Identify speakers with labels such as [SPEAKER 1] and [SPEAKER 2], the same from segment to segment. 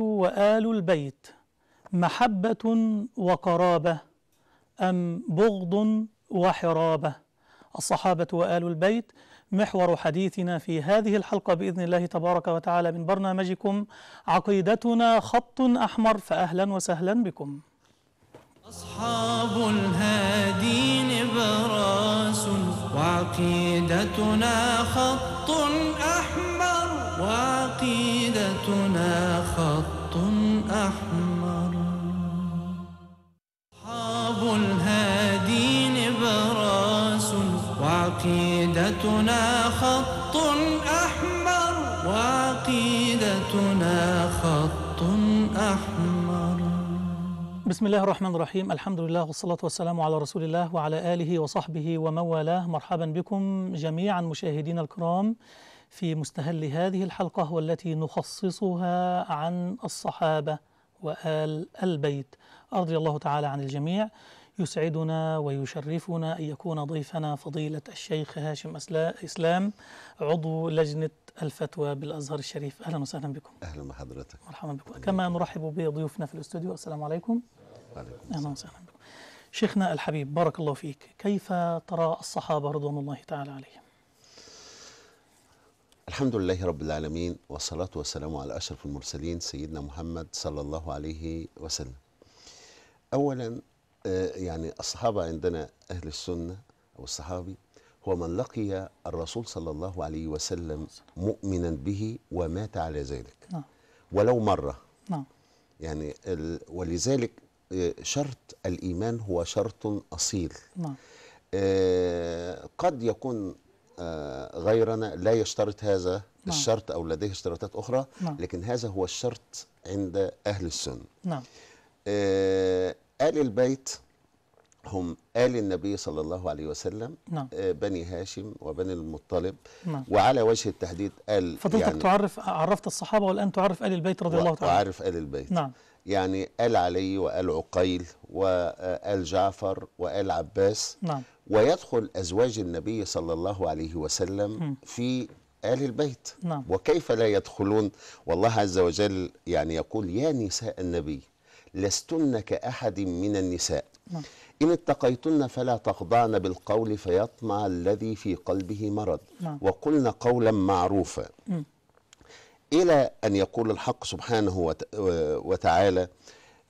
[SPEAKER 1] وآل البيت محبة وقرابة أم بغض وحرابة الصحابة وآل البيت محور حديثنا في هذه الحلقة بإذن الله تبارك وتعالى من برنامجكم عقيدتنا خط أحمر فأهلا وسهلا بكم
[SPEAKER 2] أصحاب الهادي نبراس وعقيدتنا خط أحمر وعقيدتنا عقيدتنا خط أحمر وعقيدتنا خط
[SPEAKER 1] أحمر بسم الله الرحمن الرحيم الحمد لله والصلاة والسلام على رسول الله وعلى آله وصحبه ومن والاه مرحبا بكم جميعا مشاهدينا الكرام في مستهل هذه الحلقة والتي نخصصها عن الصحابة وآل البيت رضي الله تعالى عن الجميع يسعدنا ويشرفنا أن يكون ضيفنا فضيلة الشيخ هاشم إسلام عضو لجنة الفتوى بالأزهر الشريف أهلا وسهلا بكم أهلا بحضرتك مرحبا بكم أهلاً. كما نرحب بضيوفنا في الاستوديو السلام عليكم وعليكم أهلا وسهلا بكم شيخنا الحبيب بارك الله فيك كيف ترى الصحابة رضوان الله تعالى عليهم
[SPEAKER 3] الحمد لله رب العالمين والصلاة والسلام على أشرف المرسلين سيدنا محمد صلى الله عليه وسلم أولا آه، يعني الصحابة عندنا أهل السنة أو الصحابي هو من لقي الرسول صلى الله عليه وسلم مؤمنا به ومات على ذلك نعم. ولو مرة نعم. يعني ولذلك آه، شرط الإيمان هو شرط أصيل نعم. آه، قد يكون غيرنا لا يشترط هذا نعم. الشرط أو لديه اشتراطات أخرى نعم. لكن هذا هو الشرط عند أهل السنة نعم. آل البيت هم آل النبي صلى الله عليه وسلم نعم. آه، بني هاشم وبني المطلب نعم. وعلى وجه التحديد آل فضلتك يعني تعرف
[SPEAKER 1] عرفت الصحابة والآن تعرف آل البيت رضي الله تعالى
[SPEAKER 3] أعرف آل البيت نعم يعني آل علي وآل عقيل وآل آه، جعفر وآل عباس نعم ويدخل أزواج النبي صلى الله عليه وسلم م. في آل البيت نعم وكيف لا يدخلون والله عز وجل يعني يقول يا نساء النبي لستن كأحد من النساء نعم. إن اتقيتن فلا تخضعن بالقول فيطمع الذي في قلبه مرض نعم. وقلن قولا معروفا إلى أن يقول الحق سبحانه وتعالى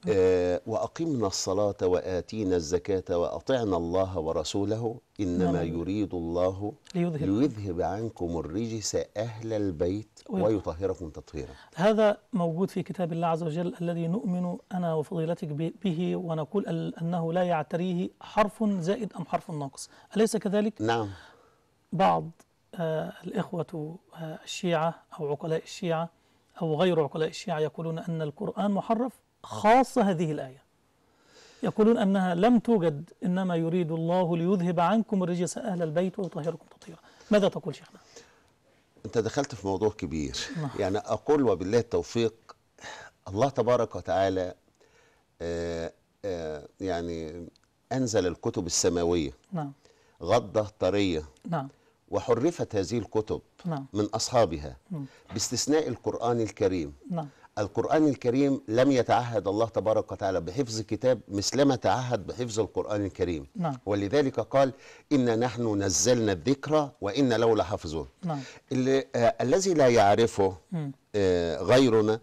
[SPEAKER 3] آه، وأقمنا الصلاة وآتينا الزكاة وأطعنا الله ورسوله إنما نعم. يريد الله ليذهب عنكم الرجس أهل البيت ويطهركم تطهيرا
[SPEAKER 1] هذا موجود في كتاب الله عز وجل الذي نؤمن أنا وفضيلتك به ونقول أنه لا يعتريه حرف زائد أم حرف ناقص أليس كذلك؟ نعم بعض آه الإخوة آه الشيعة أو عقلاء الشيعة أو غير عقلاء الشيعة يقولون أن القرآن محرف خاصة هذه الآية يقولون أنها لم توجد إنما يريد الله ليذهب عنكم الرجس أهل البيت ويطهركم تطهيرا ماذا تقول شيخنا؟
[SPEAKER 3] انت دخلت في موضوع كبير نعم. يعني اقول وبالله التوفيق الله تبارك وتعالى آآ آه، آآ آه، يعني انزل الكتب السماويه نعم غضه طريه نعم وحرفت هذه الكتب نعم من اصحابها نعم. باستثناء القران الكريم نعم القرآن الكريم لم يتعهد الله تبارك وتعالى بحفظ كتاب مثلما تعهد بحفظ القرآن الكريم نعم. ولذلك قال إن نحن نزلنا الذكر وإن له لحافظون نعم. آه الذي لا يعرفه آه غيرنا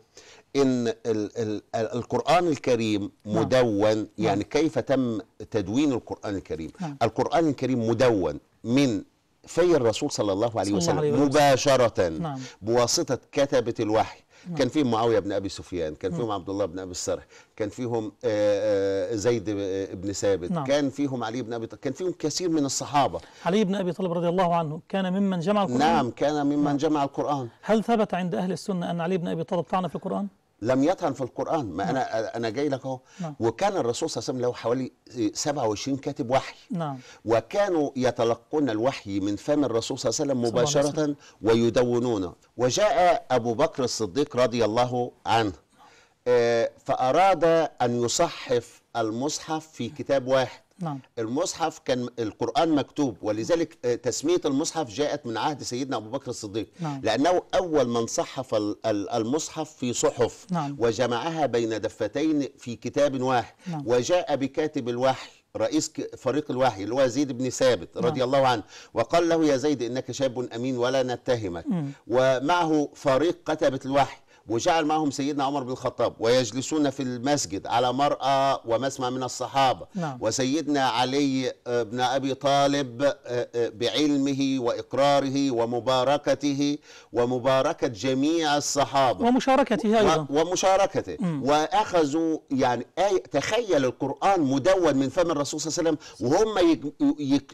[SPEAKER 3] ان الـ الـ القران الكريم نعم. مدون نعم. يعني كيف تم تدوين القران الكريم نعم. القران الكريم مدون من في الرسول صلى الله عليه وسلم الله عليه وسلم. مباشره نعم. بواسطه كتبه الوحي نعم. كان فيهم معاويه بن ابي سفيان كان فيهم نعم. عبد الله بن ابي السرح كان فيهم آه، آه، زيد آه، بن ثابت نعم. كان
[SPEAKER 1] فيهم علي بن ابي طالب كان فيهم كثير من الصحابه علي بن ابي طالب رضي الله عنه كان ممن جمع القران نعم كان ممن نعم. جمع القران هل ثبت عند اهل السنه ان علي بن ابي طالب طعن في القران لم
[SPEAKER 3] يطعن في القرآن ما نعم. أنا أنا جاي لك أهو نعم. وكان الرسول صلى الله عليه وسلم له حوالي 27 كاتب وحي نعم. وكانوا يتلقون الوحي من فم الرسول صلى الله عليه وسلم مباشرة ويدونونه وجاء أبو بكر الصديق رضي الله عنه آه، فأراد أن يصحف المصحف في كتاب واحد نعم. المصحف كان القرآن مكتوب ولذلك آه، تسمية المصحف جاءت من عهد سيدنا أبو بكر الصديق نعم. لأنه أول من صحف المصحف في صحف نعم. وجمعها بين دفتين في كتاب واحد نعم. وجاء بكاتب الوحي رئيس فريق الوحي اللي هو زيد بن ثابت نعم. رضي الله عنه وقال له يا زيد إنك شاب أمين ولا نتهمك مم. ومعه فريق كتبة الوحي وجعل معهم سيدنا عمر بن الخطاب ويجلسون في المسجد على مرأى ومسمع من الصحابة نعم. وسيدنا علي آه، بن أبي طالب آه، آه، بعلمه وإقراره ومباركته ومباركة جميع الصحابة ومشاركته أيضا ومشاركته مم. وأخذوا يعني آية تخيل القرآن مدون من فم الرسول صلى الله عليه وسلم وهم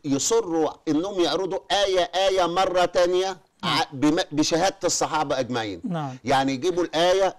[SPEAKER 3] يصروا أنهم يعرضوا آية آية مرة ثانية نعم. بشهاده الصحابه اجمعين نعم. يعني يجيبوا الايه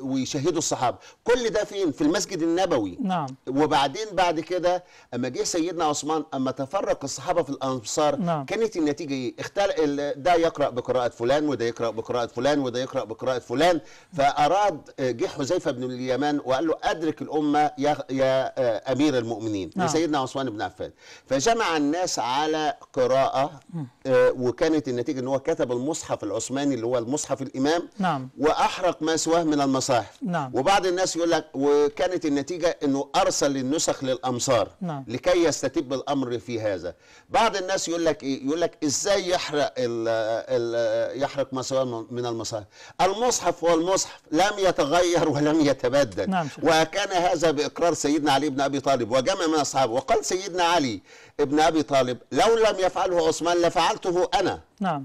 [SPEAKER 3] ويشهدوا الصحابه كل ده فين في المسجد النبوي نعم. وبعدين بعد كده اما جه سيدنا عثمان اما تفرق الصحابه في الانصار نعم. كانت النتيجه ايه اختل ده يقرا بقراءه فلان وده يقرا بقراءه فلان وده يقرا بقراءه فلان فاراد آه، جه حذيفه بن اليمان وقال له ادرك الامه يا, يا آه، امير المؤمنين نعم. لسيدنا عثمان بن عفان فجمع الناس على قراءه آه، و وكانت النتيجه ان هو كتب المصحف العثماني اللي هو المصحف الامام نعم واحرق ما سواه من المصاحف
[SPEAKER 1] نعم وبعض
[SPEAKER 3] الناس يقول لك وكانت النتيجه انه ارسل النسخ للامصار نعم لكي يستتب الامر في هذا بعض الناس يقول لك ايه يقول لك ازاي يحرق الـ الـ يحرق ما سواه من المصاحف المصحف هو المصحف لم يتغير ولم يتبدل نعم وكان هذا باقرار سيدنا علي بن ابي طالب وجمع من اصحابه وقال سيدنا علي ابن أبي طالب لو لم يفعله عثمان لفعلته أنا نعم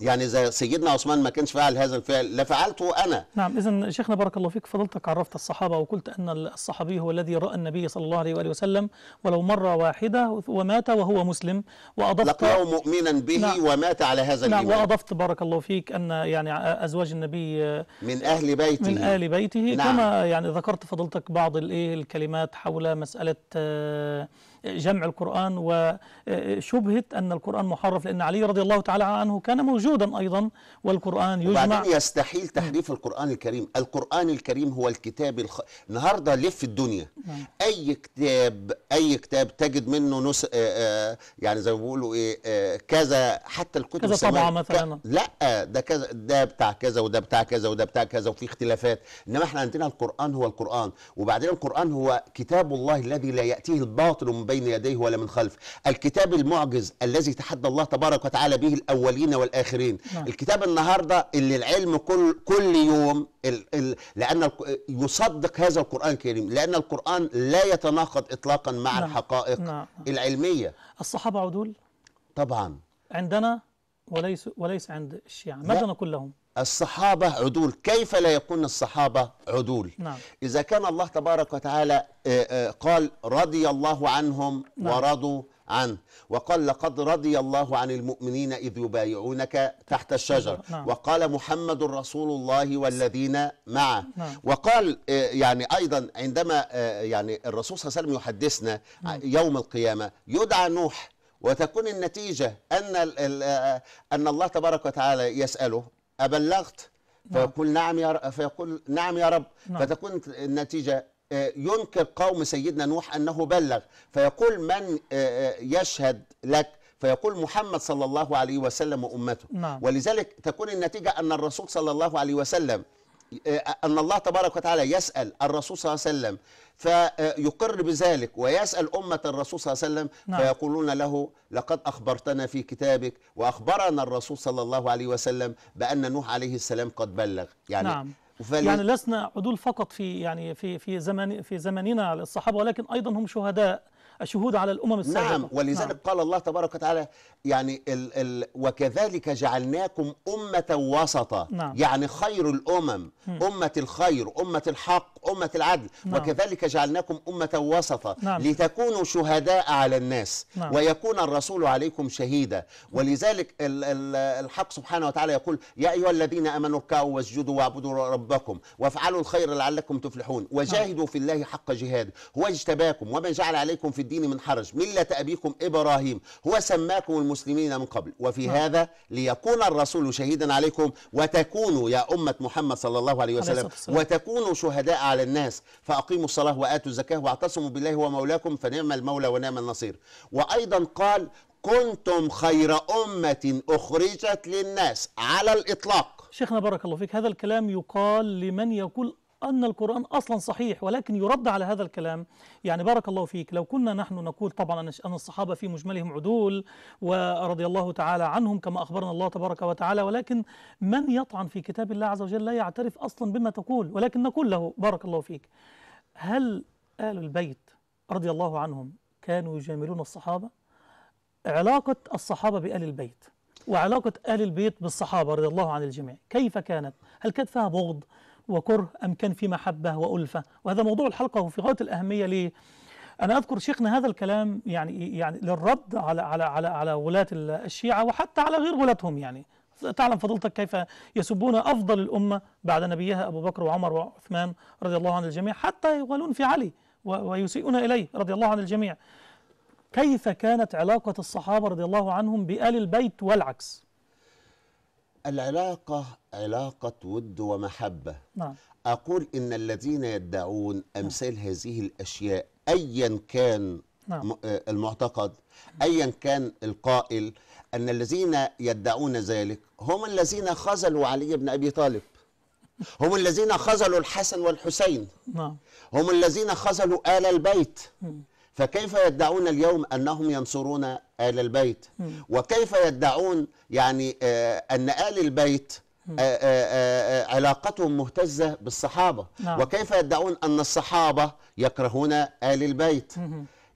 [SPEAKER 3] يعني اذا سيدنا عثمان ما كانش فعل هذا الفعل لفعلته أنا
[SPEAKER 1] نعم إذا شيخنا بارك الله فيك فضلتك عرفت الصحابة وقلت أن الصحابي هو الذي رأى النبي صلى الله عليه وآله وسلم ولو مرة واحدة ومات وهو مسلم وأضفت لقاه مؤمنا به نعم ومات على هذا نعم الإيمان وأضفت بارك الله فيك أن يعني أزواج النبي من أهل بيته من أهل بيته نعم كما يعني ذكرت فضلتك بعض الايه الكلمات حول مسألة آه، جمع القرآن وشبهة آه، أن القرآن محرف لأن علي رضي الله تعالى عنه كان موجودا أيضا والقرآن يجمع وبعدين يستحيل تحريف القرآن الكريم
[SPEAKER 3] القرآن الكريم هو الكتاب الخ... النهاردة لف الدنيا نعم. أي كتاب أي كتاب تجد منه نس... آآ آه، آه، يعني زي ما بيقولوا إيه كذا حتى الكتب كذا طبعة مثلا ك... لا ده كذا ده بتاع كذا وده بتاع كذا وده بتاع كذا وفي اختلافات إنما احنا عندنا القرآن هو القرآن وبعدين القرآن هو كتاب الله الذي لا يأتيه الباطل من بين يديه ولا من خلف الكتاب المعجز الذي تحدى الله تبارك وتعالى به الأولين والآخرين نعم. الكتاب النهاردة اللي العلم كل, كل يوم ال ال لأن يصدق هذا القرآن الكريم لأن القرآن لا يتناقض إطلاقا مع نعم. الحقائق نعم. العلمية الصحابة عدول؟ طبعا
[SPEAKER 1] عندنا وليس, وليس عند الشيعة ماذا نقول لهم؟
[SPEAKER 3] الصحابة عدول كيف لا يكون الصحابة عدول نعم. إذا كان الله تبارك وتعالى آه، آه، قال رضي الله عنهم نعم. ورضوا عنه وقال لقد رضي الله عن المؤمنين إذ يبايعونك تحت الشجر نعم. وقال محمد رسول الله والذين معه نعم. وقال آه، يعني أيضا عندما يعني الرسول صلى الله عليه وسلم يحدثنا نعم. يوم القيامة يدعى نوح وتكون النتيجة أن, أن الله تبارك وتعالى يسأله أبلغت نعم. فيقول نعم يا رب فيقول نعم يا رب نعم. فتكون النتيجة آه، ينكر قوم سيدنا نوح أنه بلغ فيقول من آه، آه، يشهد لك فيقول محمد صلى الله عليه وسلم وأمته نعم. ولذلك تكون النتيجة أن الرسول صلى الله عليه وسلم آه، أن الله تبارك وتعالى يسأل الرسول صلى الله عليه وسلم فيقر بذلك ويسأل أمة الرسول صلى الله عليه وسلم نعم. فيقولون له لقد أخبرتنا في كتابك وأخبرنا الرسول صلى الله عليه وسلم بأن نوح عليه السلام قد بلغ يعني نعم. فل... يعني
[SPEAKER 1] لسنا عدول فقط في يعني في في زمن في زماننا الصحابه ولكن ايضا هم شهداء الشهود على الأمم السابقة نعم, نعم.
[SPEAKER 3] ولذلك نعم. قال الله تبارك وتعالى يعني ال ال وكذلك جعلناكم أمة وسطا نعم. يعني خير الأمم م. أمة الخير أمة الحق أمة العدل نعم. وكذلك جعلناكم أمة وسطا نعم. لتكونوا شهداء على الناس نعم. ويكون الرسول عليكم شهيدا ولذلك ال ال الحق سبحانه وتعالى يقول يا أيها الذين آمنوا اركعوا واسجدوا واعبدوا ربكم وافعلوا الخير لعلكم تفلحون نعم. وجاهدوا نعم. في الله حق جهاد هو اجتباكم ومن جعل عليكم في الدين من حرج ملة أبيكم إبراهيم هو سماكم المسلمين من قبل وفي م. نعم. هذا ليكون الرسول شهيدا عليكم وتكونوا يا أمة محمد صلى الله عليه وسلم وتكونوا شهداء على الناس فأقيموا الصلاة وآتوا الزكاة واعتصموا بالله هو مولاكم فنعم المولى ونعم النصير وأيضا قال كنتم خير أمة أخرجت للناس
[SPEAKER 1] على الإطلاق شيخنا بارك الله فيك هذا الكلام يقال لمن يقول أن القرآن أصلا صحيح ولكن يرد على هذا الكلام يعني بارك الله فيك لو كنا نحن نقول طبعا أن الصحابة في مجملهم عدول ورضي الله تعالى عنهم كما أخبرنا الله تبارك وتعالى ولكن من يطعن في كتاب الله عز وجل لا يعترف أصلا بما تقول ولكن نقول له بارك الله فيك هل آل البيت رضي الله عنهم كانوا يجاملون الصحابة علاقة الصحابة بآل البيت وعلاقة آل البيت بالصحابة رضي الله عن الجميع كيف كانت؟ هل كانت فيها بغض؟ وكره أم كان في محبة وألفة وهذا موضوع الحلقة وفي غاية الأهمية ليه أنا أذكر شيخنا هذا الكلام يعني يعني للرد على على على على ولاة الشيعة وحتى على غير ولاتهم يعني تعلم فضيلتك كيف يسبون أفضل الأمة بعد نبيها أبو بكر وعمر وعثمان رضي الله عن الجميع حتى يغالون في علي ويسيئون إليه رضي الله عن الجميع كيف كانت علاقة الصحابة رضي الله عنهم بآل البيت والعكس
[SPEAKER 3] العلاقة علاقة ود ومحبة نعم. أقول إن الذين يدعون أمثال نعم. هذه الأشياء أيا كان نعم. آه، المعتقد أيا كان القائل أن الذين يدعون ذلك هم الذين خذلوا علي بن أبي طالب هم الذين خذلوا الحسن والحسين نعم. هم الذين خذلوا آل البيت فكيف يدعون اليوم أنهم ينصرون آل البيت وكيف يدعون يعني آه، أن آل البيت آه، آه، علاقتهم مهتزة بالصحابة نعم. وكيف يدعون أن الصحابة يكرهون آل البيت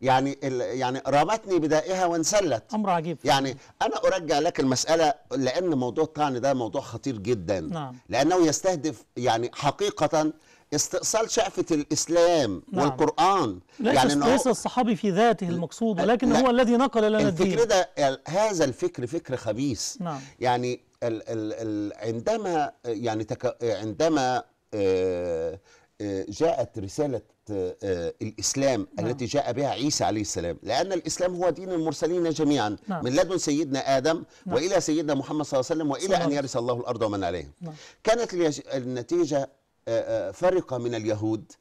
[SPEAKER 3] يعني يعني رمتني بدائها وانسلت امر عجيب يعني انا ارجع لك المساله لان موضوع الطعن ده موضوع خطير جدا نعم. لانه يستهدف يعني حقيقه استئصال شعفة الإسلام نعم. والقرآن ليس يعني ليس
[SPEAKER 1] الصحابي في ذاته المقصود ولكن هو الذي نقل لنا الفكر الدين ده
[SPEAKER 3] هذا الفكر فكر خبيث نعم. يعني ال ال ال عندما يعني تك عندما آه، آه، جاءت رسالة آه، الإسلام نعم. التي جاء بها عيسى عليه السلام لأن الإسلام هو دين المرسلين جميعا نعم. من لدن سيدنا آدم نعم. وإلى سيدنا محمد صلى الله عليه وسلم وإلى أن يرث الله الأرض ومن عليها نعم. كانت النتيجة آه، آه، فرقة من اليهود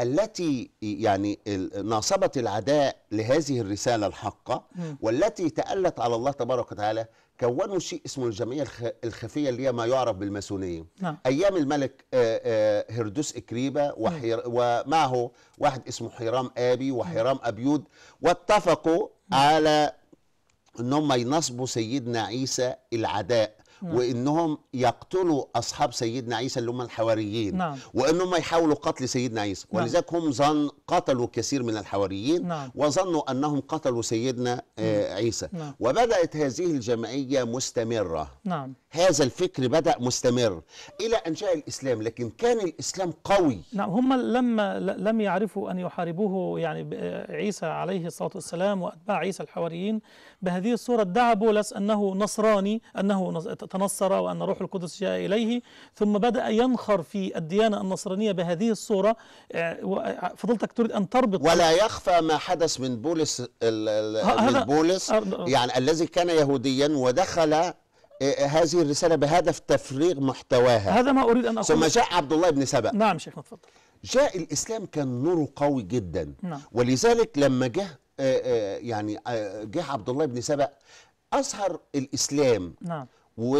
[SPEAKER 3] التي يعني ناصبت العداء لهذه الرسالة الحقة والتي تألت على الله تبارك وتعالى كونوا شيء اسمه الجمعية الخفية اللي هي ما يعرف بالماسونية نعم. أيام الملك هردوس آه، إكريبة وحير ومعه واحد اسمه حرام آبي وحرام أبيود واتفقوا على أنهم ينصبوا سيدنا عيسى العداء نعم. وانهم يقتلوا اصحاب سيدنا عيسى اللي هم الحواريين نعم. وانهم يحاولوا قتل سيدنا عيسى نعم. ولذلك هم ظن قتلوا كثير من الحواريين نعم. وظنوا انهم قتلوا سيدنا آه، نعم. عيسى نعم. وبدات هذه الجمعيه مستمره نعم. هذا الفكر بدا مستمر الى انشاء الاسلام لكن كان الاسلام
[SPEAKER 1] قوي نعم هم لما لم يعرفوا ان يحاربوه يعني آه، عيسى عليه الصلاه والسلام واتباع عيسى الحواريين بهذه الصورة ادعى بولس أنه نصراني أنه تنصر وأن روح القدس جاء إليه ثم بدأ ينخر في الديانة النصرانية بهذه الصورة آه، آه، فضلتك تريد أن تربط ولا يخفى ما
[SPEAKER 3] حدث من بولس من بولس آه. يعني الذي كان يهوديا ودخل هذه الرسالة بهدف تفريغ محتواها هذا ما أريد أن أقول ثم جاء عبد الله بن سبأ نعم شيخنا تفضل جاء الإسلام كان نوره قوي جدا نعم. ولذلك لما جه آه، آه، يعني آه، جه عبد الله بن سبأ أظهر الإسلام نعم و...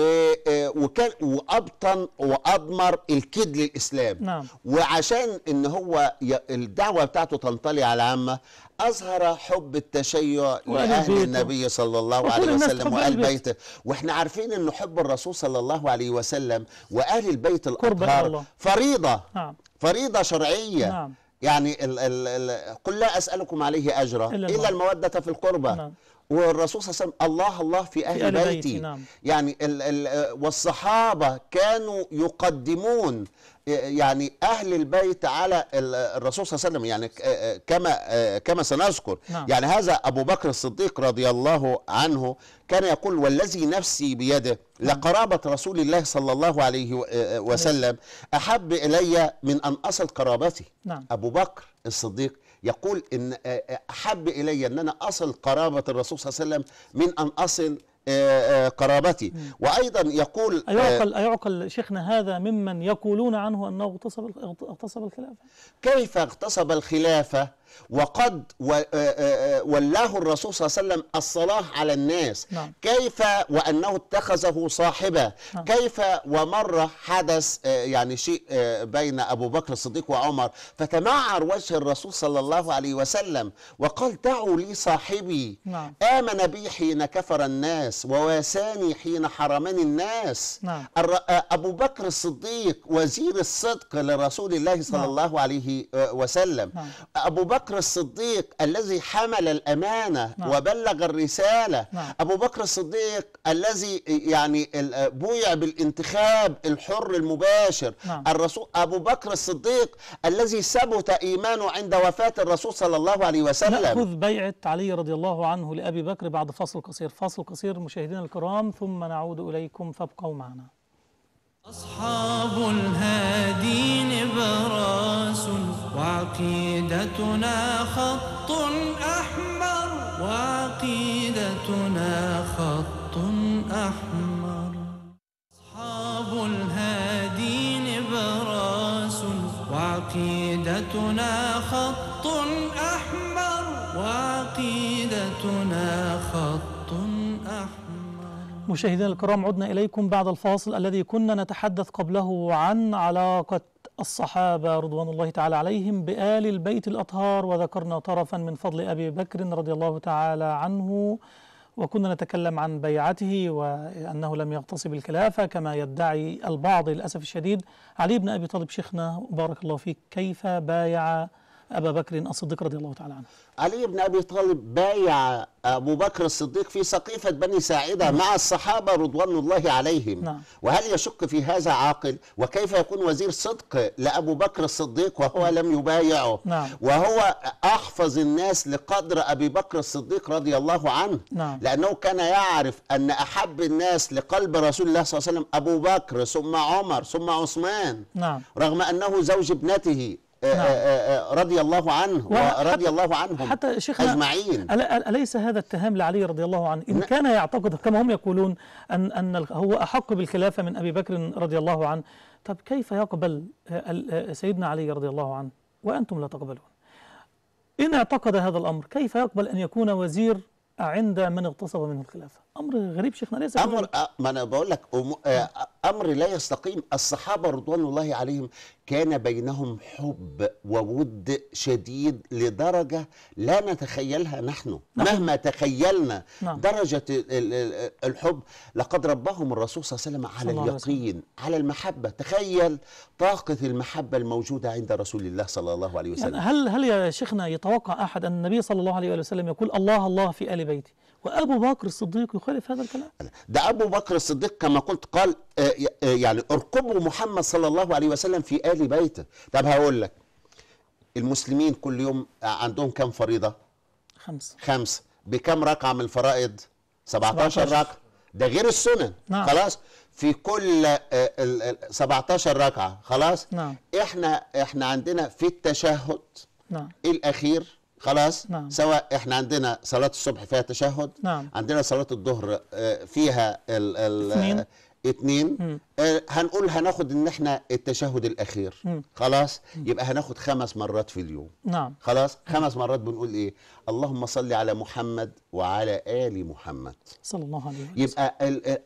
[SPEAKER 3] وكان وابطن وادمر الكيد للاسلام نعم. وعشان ان هو ي... الدعوه بتاعته تنطلي على عامه اظهر حب التشيع لاهل النبي صلى الله عليه وسلم واهل بيته واحنا عارفين ان حب الرسول صلى الله عليه وسلم واهل البيت الاطهار فريضه نعم. فريضه شرعيه نعم. يعني ال ال ال قل لا أسألكم عليه أجرا إلا, إلا المودة في القربة نعم. والرسول صلى الله عليه وسلم الله الله في أهل, بيتي, بيتي نعم. يعني ال ال والصحابة كانوا يقدمون يعني اهل البيت على الرسول صلى الله عليه وسلم يعني كما كما سنذكر نعم. يعني هذا ابو بكر الصديق رضي الله عنه كان يقول والذي نفسي بيده نعم. لقرابه رسول الله صلى الله عليه وسلم احب الي من ان اصل قرابتي نعم. ابو بكر الصديق يقول ان احب الي ان انا اصل قرابه الرسول صلى الله عليه وسلم من ان اصل آه، آه، قرابتي وأيضا يقول آه، أيعقل,
[SPEAKER 1] أيعقل شيخنا هذا ممن يقولون عنه أنه اغتصب, اغتصب الخلافة
[SPEAKER 3] كيف اغتصب الخلافة وقد آه، آه، آه، ولاه الرسول صلى الله عليه وسلم الصلاة على الناس نعم. كيف وأنه اتخذه صاحبة نعم. كيف ومرة حدث يعني شيء بين أبو بكر الصديق وعمر فتمعر وجه الرسول صلى الله عليه وسلم وقال دعوا لي صاحبي نعم. آمن بي حين كفر الناس وواساني حين حرمني الناس نعم. أبو بكر الصديق وزير الصدق لرسول الله صلى نعم. الله عليه وسلم نعم. أبو بكر بكر الصديق الذي حمل الأمانة نعم. وبلغ الرسالة نعم. أبو بكر الصديق الذي يعني بويع بالانتخاب الحر المباشر نعم. الرسول أبو بكر الصديق الذي ثبت إيمانه عند وفاة الرسول صلى الله عليه وسلم نأخذ
[SPEAKER 1] بيعة علي رضي الله عنه لأبي بكر بعد فصل قصير فصل قصير مشاهدينا الكرام ثم نعود
[SPEAKER 2] إليكم فابقوا معنا أصحاب الهادي نبراس وعقيدتنا خط أحمر وعقيدتنا خط أحمر أصحاب الهادي نبراس وعقيدتنا خط أحمر وعقيدتنا خط مشاهدينا الكرام
[SPEAKER 1] عدنا إليكم بعد الفاصل الذي كنا نتحدث قبله عن علاقة الصحابة رضوان الله تعالى عليهم بآل البيت الأطهار وذكرنا طرفا من فضل أبي بكر رضي الله تعالى عنه وكنا نتكلم عن بيعته وأنه لم يغتصب الخلافة كما يدعي البعض للأسف الشديد علي بن أبي طالب شيخنا بارك الله فيك كيف بايع أبا بكر الصديق رضي الله تعالى عنه علي بن أبي
[SPEAKER 3] طالب بايع أبو بكر الصديق في سقيفة بني ساعدة نعم. مع الصحابة رضوان الله عليهم نعم. وهل يشك في هذا عاقل وكيف يكون وزير صدق لأبو بكر الصديق وهو نعم. لم يبايعه
[SPEAKER 1] نعم. وهو
[SPEAKER 3] أحفظ الناس لقدر أبي بكر الصديق رضي الله عنه نعم. لأنه كان يعرف أن أحب الناس لقلب رسول الله صلى الله عليه وسلم أبو بكر ثم عمر ثم عثمان نعم. رغم أنه زوج ابنته آه، آه، نعم. آه، رضي الله عنه ورضي الله عنهم حتى شيخنا
[SPEAKER 1] أجمعين أليس هذا اتهام لعلي رضي الله عنه إن كان يعتقد كما هم يقولون أن, أن هو أحق بالخلافة من أبي بكر رضي الله عنه طب كيف يقبل سيدنا علي رضي الله عنه وأنتم لا تقبلون إن اعتقد هذا الأمر كيف يقبل أن يكون وزير عند من اغتصب منه الخلافة امر غريب شيخنا ليس امر أ... ما
[SPEAKER 3] انا بقول لك أم... آه، امر لا يستقيم الصحابه رضوان الله عليهم كان بينهم حب وود شديد لدرجه لا نتخيلها نحن نعم. مهما تخيلنا نعم. درجه الحب لقد ربهم الرسول صلى الله عليه وسلم على اليقين على المحبه تخيل طاقه المحبه الموجوده عند رسول الله صلى الله عليه يعني وسلم يعني
[SPEAKER 1] هل هل يا شيخنا يتوقع احد ان النبي صلى الله عليه وسلم يقول الله الله في ال بيتي وأبو بكر الصديق يخالف هذا الكلام
[SPEAKER 3] ده أبو بكر الصديق كما قلت قال آه، آه، يعني اركبوا محمد صلى الله عليه وسلم في آل بيته طب هقول لك المسلمين كل يوم آه، عندهم كم فريضة خمسة خمسة بكم ركعة من الفرائض 17 ركعة ده غير السنن نعم. خلاص في كل 17 ركعه خلاص نعم. احنا احنا عندنا في التشهد نعم. الاخير خلاص نعم. سواء احنا عندنا صلاه الصبح فيها تشهد نعم. عندنا صلاه الظهر آه، فيها ال اثنين, آه، هنقول هناخد ان احنا التشهد الاخير مم. خلاص مم. يبقى هناخد خمس مرات في اليوم نعم خلاص خمس مرات بنقول ايه اللهم صل على محمد وعلى ال محمد
[SPEAKER 1] صلى الله عليه وسلم
[SPEAKER 3] يبقى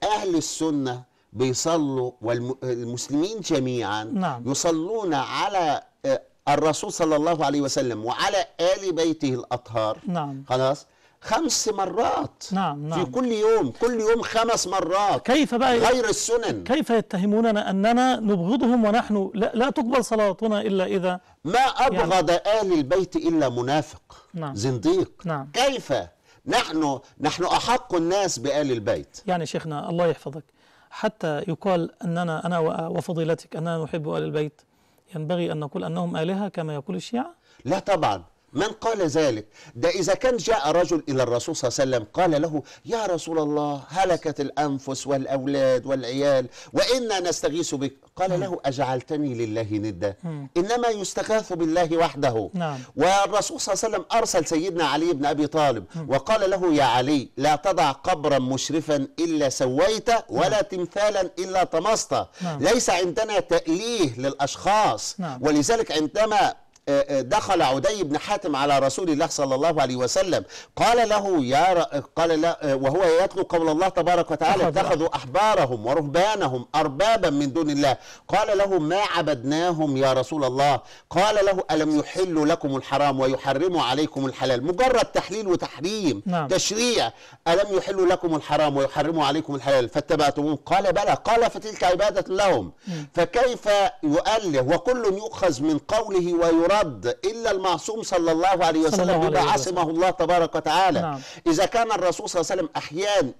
[SPEAKER 3] اهل السنه بيصلوا والمسلمين جميعا نعم. يصلون على آه، الرسول صلى الله عليه وسلم وعلى آل بيته الأطهار نعم خلاص خمس مرات نعم نعم في كل يوم كل يوم خمس مرات كيف
[SPEAKER 1] بقى غير السنن كيف يتهموننا أننا نبغضهم ونحن لا, لا تقبل صلاتنا إلا إذا ما أبغض يعني آل البيت إلا منافق نعم زنديق نعم
[SPEAKER 3] كيف نحن نحن أحق الناس بآل البيت
[SPEAKER 1] يعني شيخنا الله يحفظك حتى يقال أننا أنا وفضيلتك أننا نحب آل البيت ينبغي أن نقول أنهم آلهة كما يقول الشيعة؟
[SPEAKER 3] لا طبعا من قال ذلك ده إذا كان جاء رجل إلى الرسول صلى الله عليه وسلم قال له يا رسول الله هلكت الأنفس والأولاد والعيال وإنا نستغيث بك قال نعم. له أجعلتني لله ندا إنما يستغاث بالله وحده نعم. والرسول صلى الله عليه وسلم أرسل سيدنا علي بن أبي طالب وقال له يا علي لا تضع قبرا مشرفا إلا سويته ولا نعم. تمثالا إلا طمسته نعم. ليس عندنا تأليه للأشخاص نعم. ولذلك عندما آه، آه، دخل عدي بن حاتم على رسول الله صلى الله عليه وسلم قال له يا ر... آه، قال لا وهو يتلو قول الله تبارك وتعالى اتخذوا احبارهم ورهبانهم اربابا من دون الله قال له ما عبدناهم يا رسول الله قال له الم يحل لكم الحرام ويحرموا عليكم الحلال مجرد تحليل وتحريم نعم. تشريع الم يحل لكم الحرام ويحرموا عليكم الحلال فاتبعتموه قال بلى قال فتلك عباده لهم فكيف يؤله وكل يؤخذ من قوله ويرى الرد إلا المعصوم صلى الله عليه وسلم بما عصمه الله تبارك وتعالى نعم. إذا كان الرسول صلى الله عليه وسلم أحيان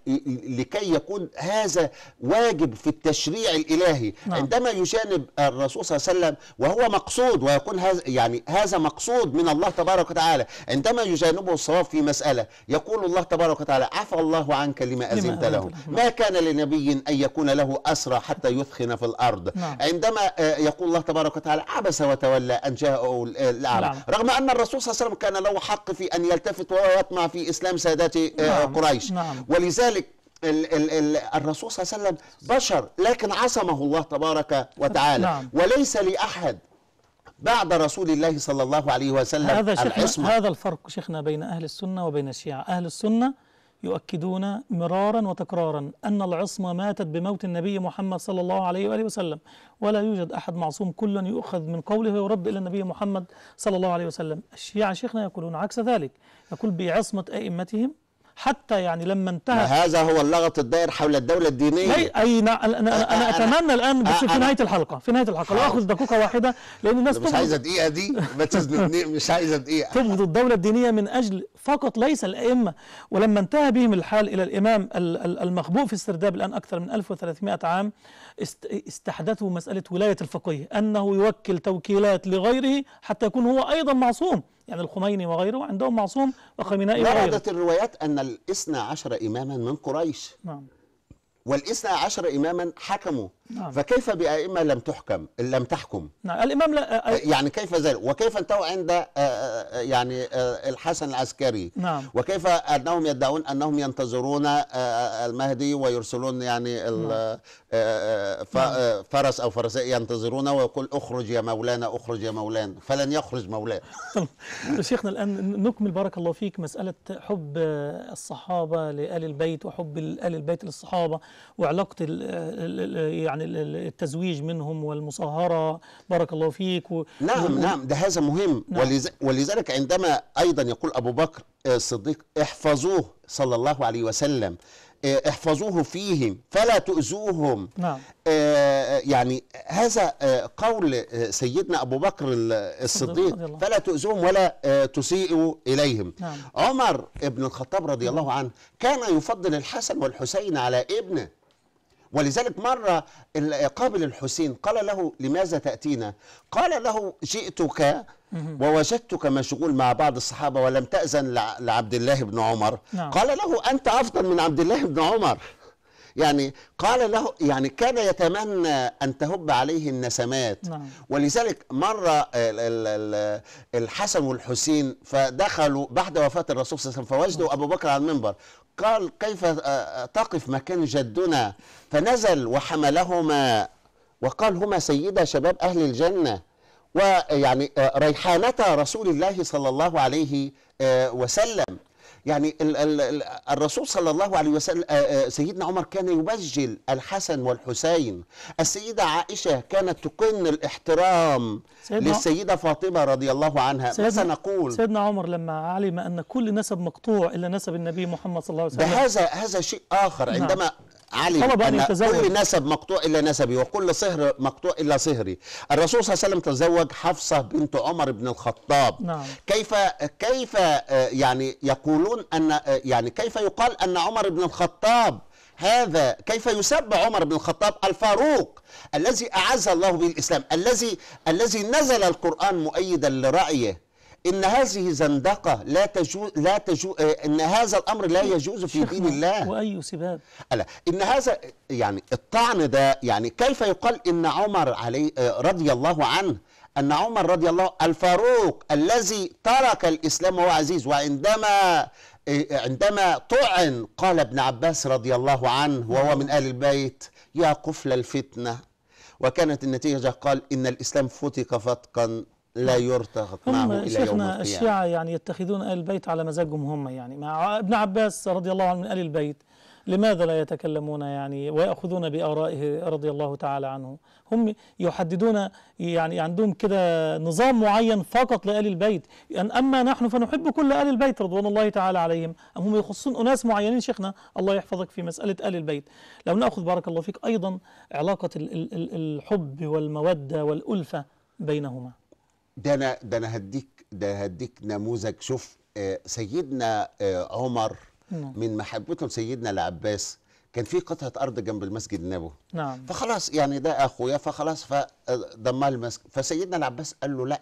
[SPEAKER 3] لكي يكون هذا واجب في التشريع الإلهي نعم. عندما يجانب الرسول صلى الله عليه وسلم وهو مقصود ويكون هذا يعني هذا مقصود من الله تبارك وتعالى عندما يجانبه الصواب في مسألة يقول الله تبارك وتعالى عفى الله عنك لما أذنت له ما كان لنبي أن يكون له أسرى حتى يثخن في الأرض نعم. عندما آه، يقول الله تبارك وتعالى عبس وتولى أن جاءه الأعمى نعم. رغم أن الرسول صلى الله عليه وسلم كان له حق في أن يلتفت ويطمع في إسلام سادات آه، نعم. قريش نعم. ولذلك الرسول صلى الله عليه وسلم بشر لكن عصمه الله تبارك وتعالى نعم. وليس لأحد بعد رسول الله صلى الله عليه وسلم هذا العصمة
[SPEAKER 1] هذا الفرق شيخنا بين أهل السنة وبين الشيعة أهل السنة يؤكدون مرارا وتكرارا أن العصمة ماتت بموت النبي محمد صلى الله عليه وآله وسلم ولا يوجد أحد معصوم كل يؤخذ من قوله ويرد إلى النبي محمد صلى الله عليه وسلم الشيعة شيخنا يقولون عكس ذلك يقول بعصمة أئمتهم حتى يعني لما انتهى هذا
[SPEAKER 3] هو اللغط الدائر حول الدولة الدينية أي
[SPEAKER 1] أنا, أنا, أنا أتمنى الآن بس في نهاية الحلقة في نهاية الحلقة لو أخذ دقيقة واحدة لأن الناس مش عايزة دقيقة دي مش عايزة دقيقة تبغض الدولة الدينية من أجل فقط ليس الأئمة ولما انتهى بهم الحال إلى الإمام المخبوء في السرداب الآن أكثر من 1300 عام استحدثوا مسألة ولاية الفقيه أنه يوكل توكيلات لغيره حتى يكون هو أيضا معصوم يعني الخميني وغيره عندهم معصوم وخمينائي وغيره وردت
[SPEAKER 3] الروايات أن الاثنى عشر إماما من قريش نعم والاثنى عشر إماما حكموا نعم. فكيف بأئمة لم تحكم لم تحكم
[SPEAKER 1] نعم. الإمام لا
[SPEAKER 3] يعني كيف ذلك وكيف انتهوا عند يعني الحسن العسكري نعم. وكيف أنهم يدعون أنهم ينتظرون المهدي ويرسلون يعني نعم. نعم. فرس أو فرس ينتظرون ويقول اخرج يا مولانا اخرج يا مولانا فلن يخرج مولانا
[SPEAKER 1] شيخنا الآن نكمل بارك الله فيك مسألة حب الصحابة لآل البيت وحب آل البيت للصحابة وعلاقة يعني التزويج منهم والمصاهرة بارك الله فيك و نعم و... نعم
[SPEAKER 3] ده هذا مهم نعم ولذلك عندما أيضا يقول أبو بكر الصديق احفظوه صلى الله عليه وسلم آه، احفظوه فيهم فلا تؤذوهم نعم. آه، آه، يعني هذا قول سيدنا أبو بكر الصديق فلا تؤذوهم ولا تسيئوا إليهم نعم. عمر ابن الخطاب رضي الله عنه كان يفضل الحسن والحسين على ابنه ولذلك مرة قابل الحسين قال له لماذا تأتينا قال له جئتك ووجدتك مشغول مع بعض الصحابة ولم تأذن لعبد الله بن عمر نعم. قال له أنت أفضل من عبد الله بن عمر يعني قال له يعني كان يتمنى أن تهب عليه النسمات نعم. ولذلك مرة الحسن والحسين فدخلوا بعد وفاة الرسول صلى الله عليه وسلم فوجدوا نعم. أبو بكر على المنبر قال كيف آه، آه، تقف مكان جدنا فنزل وحملهما وقال هما سيدا شباب أهل الجنة ويعني آه، ريحانة رسول الله صلى الله عليه وسلم يعني ال ال الرسول صلى الله عليه وسلم آه، آه، سيدنا عمر كان يبجل الحسن والحسين السيدة عائشة كانت تكن الاحترام سيدنا للسيدة فاطمة رضي الله عنها ماذا نقول
[SPEAKER 1] سيدنا عمر لما علم أن كل نسب مقطوع إلا نسب النبي محمد صلى الله عليه وسلم هذا هذا شيء
[SPEAKER 3] آخر نعم. عندما علي طلب أن كل نسب مقطوع إلا نسبي وكل صهر مقطوع إلا صهري الرسول صلى الله عليه وسلم تزوج حفصة بنت عمر بن الخطاب نعم. كيف كيف آه، يعني يقولون أن آه، يعني كيف يقال أن عمر بن الخطاب هذا كيف يسب عمر بن الخطاب الفاروق الذي أعز الله به الإسلام الذي الذي نزل القرآن مؤيدا لرأيه ان هذه زندقه لا تجوز لا تجوز آه، ان هذا الامر لا يجوز في دين الله واي سباب الا ان هذا يعني الطعن ده يعني كيف يقال ان عمر عليه آه، رضي الله عنه ان عمر رضي الله الفاروق الذي ترك الاسلام وهو عزيز وعندما آه، عندما طعن قال ابن عباس رضي الله عنه وهو من اهل البيت يا قفل الفتنه وكانت النتيجه قال ان الاسلام فتك فتقا لا يرتقط معه إلى يوم القيامة الشيعة
[SPEAKER 1] يعني يتخذون آل البيت على مزاجهم هم يعني مع ابن عباس رضي الله عنه من آل البيت لماذا لا يتكلمون يعني ويأخذون بآرائه رضي الله تعالى عنه هم يحددون يعني عندهم كده نظام معين فقط لآل البيت يعني أما نحن فنحب كل آل البيت رضوان الله تعالى عليهم أم هم يخصون أناس معينين شيخنا الله يحفظك في مسألة آل البيت لو نأخذ بارك الله فيك أيضا علاقة الحب والمودة والألفة بينهما
[SPEAKER 3] ده انا ده انا هديك ده هديك نموذج شوف آه، سيدنا آه، عمر نعم. من محبته لسيدنا العباس كان في قطعه ارض جنب المسجد النبوي نعم فخلاص يعني ده اخويا فخلاص فضمها المسجد فسيدنا العباس قال له لا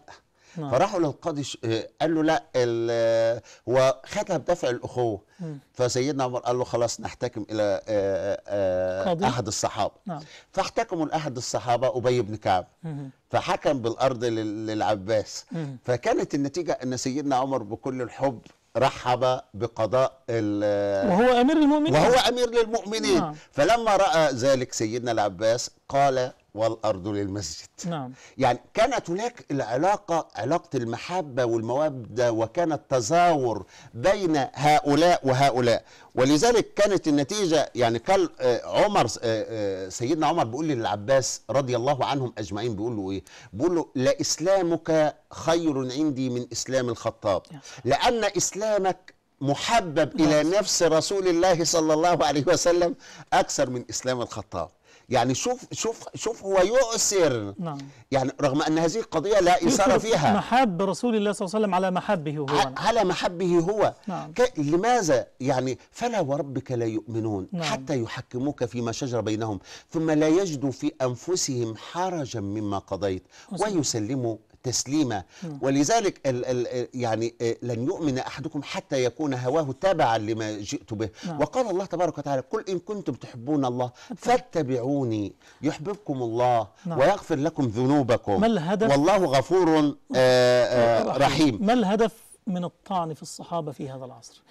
[SPEAKER 3] نعم. فراحوا للقاضي آه، قال له لا آه، هو ختم بدفع الاخوه مم. فسيدنا عمر قال له خلاص نحتكم الى آه، قاضي. احد الصحابه نعم. فاحتكموا لاحد الصحابه ابي بن كعب مم. فحكم بالارض للعباس مم. فكانت النتيجه ان سيدنا عمر بكل الحب رحب بقضاء وهو امير المؤمنين وهو امير للمؤمنين نعم. فلما راى ذلك سيدنا العباس قال والأرض للمسجد نعم. يعني كانت هناك العلاقة علاقة المحبة والمودة وكان التزاور بين هؤلاء وهؤلاء ولذلك كانت النتيجة يعني قال آه، عمر آه، آه، سيدنا عمر بيقول للعباس رضي الله عنهم أجمعين بيقول له إيه بيقول له لا إسلامك خير عندي من إسلام الخطاب نعم. لأن إسلامك محبب إلى نعم. نفس رسول الله صلى الله عليه وسلم أكثر من إسلام الخطاب يعني شوف شوف شوف هو يؤثر نعم. يعني رغم أن هذه القضية لا إثارة فيها
[SPEAKER 1] محب رسول الله صلى الله عليه وسلم على محبه هو نعم. على محبه هو نعم.
[SPEAKER 3] لماذا يعني فلا وربك لا يؤمنون نعم. حتى يحكموك فيما شجر بينهم ثم لا يجدوا في أنفسهم حرجا مما قضيت ويسلموا تسليما ولذلك الـ الـ يعني آه، لن يؤمن احدكم حتى يكون هواه تابعا لما جئت به نعم. وقال الله تبارك وتعالى قل ان كنتم تحبون الله فاتبعوني يحببكم الله نعم. ويغفر لكم ذنوبكم ما الهدف والله غفور آآ آه، آآ آه، رحيم
[SPEAKER 1] ما الهدف من الطعن في الصحابه في هذا العصر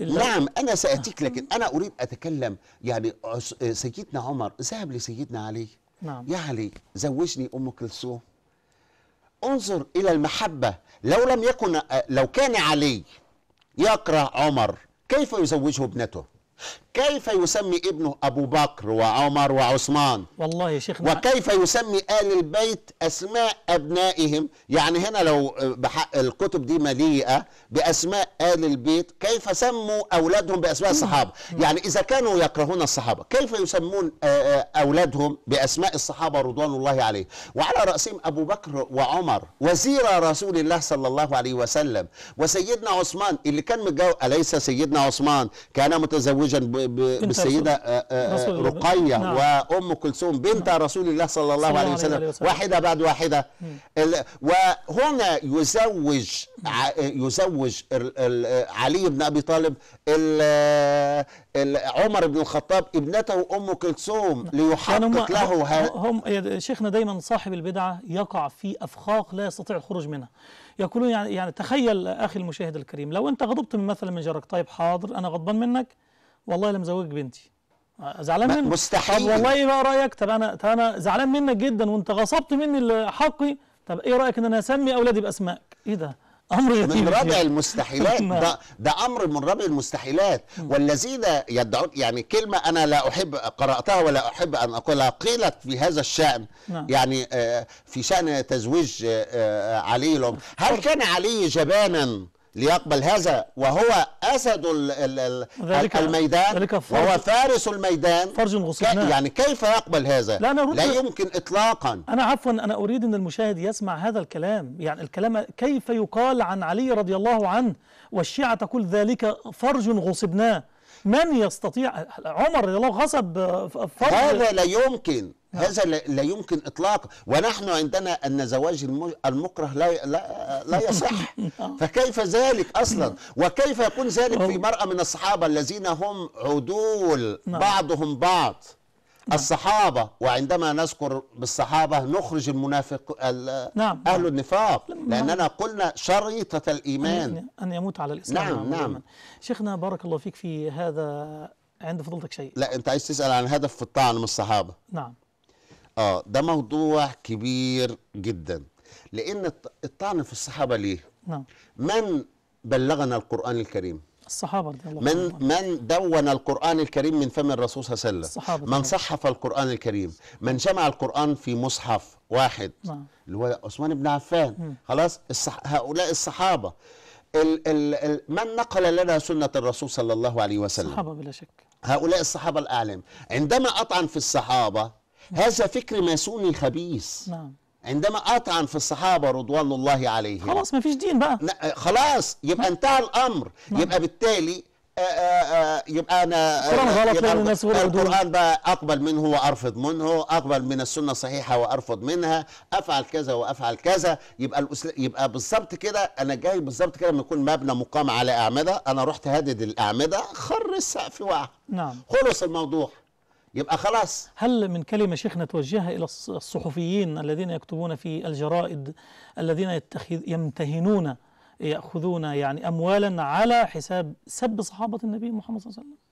[SPEAKER 1] نعم
[SPEAKER 3] أنا سأتيك لكن أنا أريد أتكلم يعني سيدنا عمر ذهب لسيدنا علي نعم. يا علي زوجني أم كلثوم انظر إلى المحبة لو لم يكن آه، لو كان علي يكره عمر كيف يزوجه ابنته كيف يسمي ابنه أبو بكر وعمر وعثمان
[SPEAKER 1] والله يا شيخنا وكيف
[SPEAKER 3] يسمي آل البيت أسماء أبنائهم يعني هنا لو آه، بحق الكتب دي مليئة بأسماء آل البيت كيف سموا أولادهم بأسماء الصحابة يعني إذا كانوا يكرهون الصحابة كيف يسمون آه، آه، أولادهم بأسماء الصحابة رضوان الله عليه وعلى رأسهم أبو بكر وعمر وزير رسول الله صلى الله عليه وسلم وسيدنا عثمان اللي كان متجوز أليس سيدنا عثمان كان متزوجا بالسيده آه، آه، رقيه نعم. وام كلثوم بنت نعم. رسول الله صلى الله عليه وسلم واحده بعد واحده وهنا يزوج يزوج علي بن ابي طالب عمر بن الخطاب ابنته ام كلثوم نعم. ليحقق يعني له
[SPEAKER 1] هم شيخنا دايما صاحب البدعه يقع في افخاخ لا يستطيع الخروج منها يقولون يعني يعني تخيل اخي المشاهد الكريم لو انت غضبت من مثلا من جارك طيب حاضر انا غضبان منك والله لم زوجك بنتي آه، زعلان منك مستحيل طب والله ايه بقى رايك طب انا طب انا زعلان منك جدا وانت غصبت مني حقي طب ايه رايك ان انا اسمي اولادي باسمائك ايه ده امر غريب من رابع المستحيلات ده
[SPEAKER 3] ده امر من رابع المستحيلات والذين يدعون يعني كلمه انا لا احب قراتها ولا احب ان اقولها قيلت في هذا الشان نعم. يعني آه، في شان تزويج آه، علي لهم هل كان علي جبانا ليقبل هذا وهو أسد ذلك الميدان ذلك وهو فارس الميدان فرج غصبناه يعني كيف يقبل هذا لا, أنا لا يمكن إطلاقا
[SPEAKER 1] أنا عفوا أنا أريد أن المشاهد يسمع هذا الكلام يعني الكلام كيف يقال عن علي رضي الله عنه والشيعة تقول ذلك فرج غصبناه من يستطيع عمر لو غصب فرض هذا لا
[SPEAKER 3] يمكن نعم. هذا لا يمكن اطلاقا ونحن عندنا ان زواج المكره لا لا, لا يصح نعم. فكيف ذلك اصلا نعم. وكيف يكون ذلك في مرأة من الصحابه الذين هم عدول بعضهم بعض نعم. الصحابة وعندما نذكر بالصحابة نخرج المنافق نعم،, نعم أهل النفاق لأننا قلنا شريطة الإيمان
[SPEAKER 1] أن يموت على الإسلام نعم نعم شيخنا بارك الله فيك في هذا عند فضلتك شيء
[SPEAKER 3] لا أنت عايز تسأل عن هدف في الطعن من الصحابة نعم آه ده موضوع كبير جدا لأن الطعن في الصحابة ليه؟ نعم من بلغنا القرآن الكريم؟
[SPEAKER 1] الصحابة رضي الله من الله.
[SPEAKER 3] من دون القرآن الكريم من فم الرسول صلى الله عليه وسلم الصحابة من صحف القرآن الكريم من جمع القرآن في مصحف واحد نعم. اللي هو عثمان بن عفان م. خلاص الصح... هؤلاء الصحابة ال... ال... ال... من نقل لنا سنة الرسول صلى الله عليه وسلم الصحابة بلا شك هؤلاء الصحابة الأعلام عندما أطعن في الصحابة هذا فكر ماسوني خبيث نعم عندما أطعن في الصحابة رضوان الله عليهم خلاص مفيش دين بقى خلاص يبقى انتهى الأمر نعم. يبقى بالتالي آآ آه، آآ آه، آه، يبقى انا القران غلط لان الناس القران بقى اقبل منه وارفض منه اقبل من السنه الصحيحه وارفض منها افعل كذا وافعل كذا يبقى الأسل... يبقى بالظبط كده انا جاي بالظبط كده لما يكون مبنى مقام على اعمده انا رحت هدد
[SPEAKER 1] الاعمده خر السقف واحد نعم خلص الموضوع يبقى خلاص هل من كلمة شيخنا توجهها إلى الصحفيين الذين يكتبون في الجرائد الذين يتخذ يمتهنون يأخذون يعني أموالا على حساب سب صحابة النبي محمد صلى الله عليه وسلم